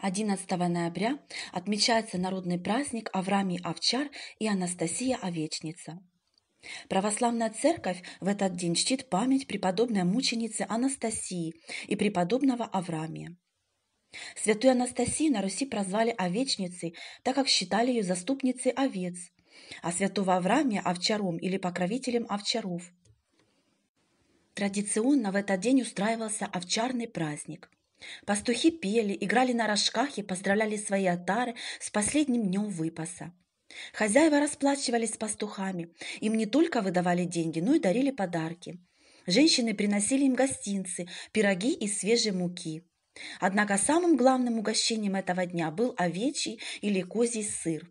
11 ноября отмечается народный праздник Авраамий Овчар и Анастасия Овечница. Православная церковь в этот день чтит память преподобной мученицы Анастасии и преподобного Авраамия. Святую Анастасию на Руси прозвали овечницей, так как считали ее заступницей овец, а святого Авраамия – овчаром или покровителем овчаров. Традиционно в этот день устраивался овчарный праздник – Пастухи пели, играли на рожках и поздравляли свои отары с последним днем выпаса. Хозяева расплачивались с пастухами. Им не только выдавали деньги, но и дарили подарки. Женщины приносили им гостинцы, пироги и свежей муки. Однако самым главным угощением этого дня был овечий или козий сыр.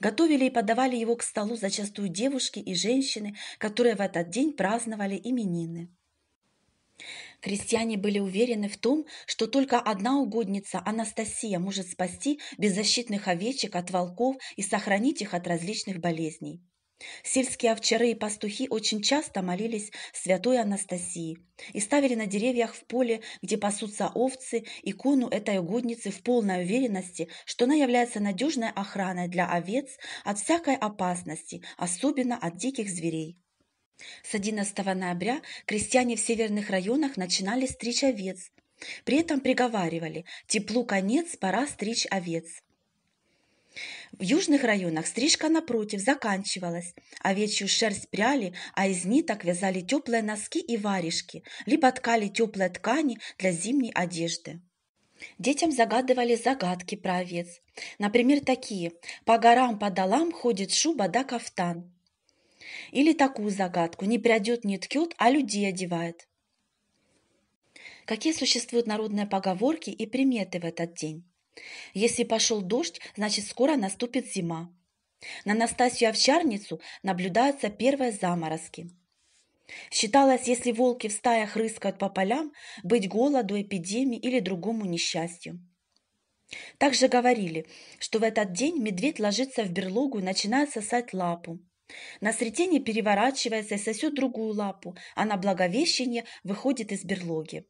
Готовили и подавали его к столу зачастую девушки и женщины, которые в этот день праздновали именины. Крестьяне были уверены в том, что только одна угодница, Анастасия, может спасти беззащитных овечек от волков и сохранить их от различных болезней. Сельские овчары и пастухи очень часто молились святой Анастасии и ставили на деревьях в поле, где пасутся овцы, икону этой угодницы в полной уверенности, что она является надежной охраной для овец от всякой опасности, особенно от диких зверей. С 11 ноября крестьяне в северных районах начинали стричь овец. При этом приговаривали «теплу конец, пора стричь овец». В южных районах стрижка, напротив, заканчивалась. Овечью шерсть пряли, а из ниток вязали теплые носки и варежки, либо ткали теплые ткани для зимней одежды. Детям загадывали загадки про овец. Например, такие «По горам, по долам ходит шуба да кафтан». Или такую загадку «не прядет, не ткет, а людей одевает». Какие существуют народные поговорки и приметы в этот день? Если пошел дождь, значит скоро наступит зима. На Настасью овчарницу наблюдаются первые заморозки. Считалось, если волки в стаях рыскают по полям, быть голоду, эпидемии или другому несчастью. Также говорили, что в этот день медведь ложится в берлогу и начинает сосать лапу. На сретение переворачивается и сосет другую лапу, а на благовещение выходит из берлоги.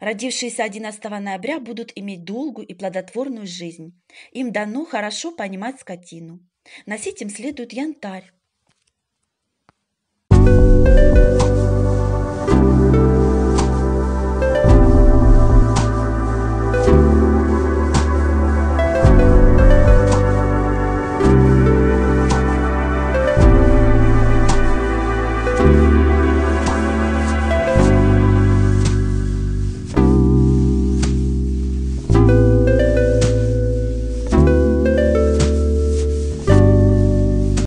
Родившиеся 11 ноября будут иметь долгую и плодотворную жизнь. Им дано хорошо понимать скотину. Носить им следует янтарь,